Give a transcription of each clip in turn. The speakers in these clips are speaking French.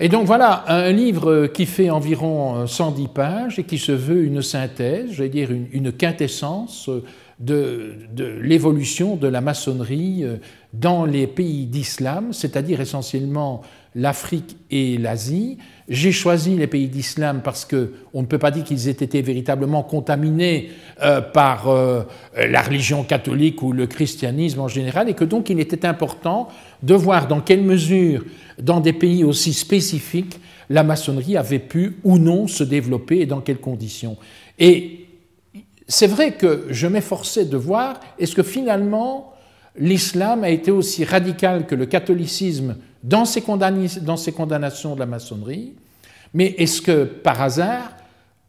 Et donc voilà, un livre qui fait environ 110 euh, pages et qui se veut une synthèse, j'allais dire une, quintessence euh, de l'évolution de la maçonnerie euh, dans les pays d'islam, c'est-à-dire essentiellement l'Afrique et l'Asie. J'ai choisi les pays d'islam parce qu'on ne peut pas dire qu'ils aient été véritablement contaminés euh, par euh, la religion catholique ou le christianisme en général, et que donc il était important de voir dans quelle mesure, dans des pays aussi spécifiques, la maçonnerie avait pu ou non se développer et dans quelles conditions. Et c'est vrai que je m'efforçais de voir est-ce que finalement l'islam a été aussi radical que le catholicisme dans ces, condamnations de la maçonnerie, mais est-ce que par hasard,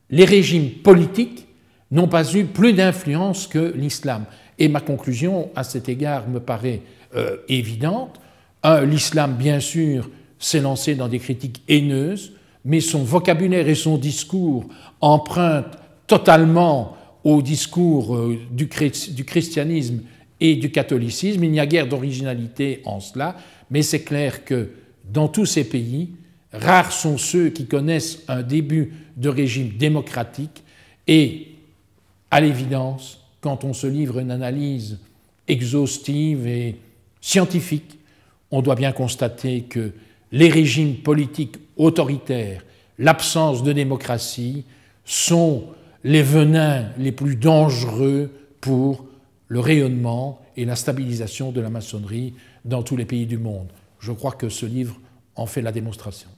les régimes politiques n'ont pas eu plus d'influence que l'islam Et ma conclusion à cet égard me paraît euh, évidente. Euh, l'islam, bien sûr, s'est lancé dans des critiques haineuses, mais son vocabulaire et son discours empruntent totalement au discours euh, du, christianisme et du catholicisme. Il n'y a guère d'originalité en cela, mais c'est clair que dans tous ces pays, rares sont ceux qui connaissent un début de régime démocratique et, à l'évidence, quand on se livre une analyse exhaustive et scientifique, on doit bien constater que les régimes politiques autoritaires, l'absence de démocratie, sont les venins les plus dangereux pour le rayonnement et la stabilisation de la maçonnerie dans tous les pays du monde. Je crois que ce livre en fait la démonstration.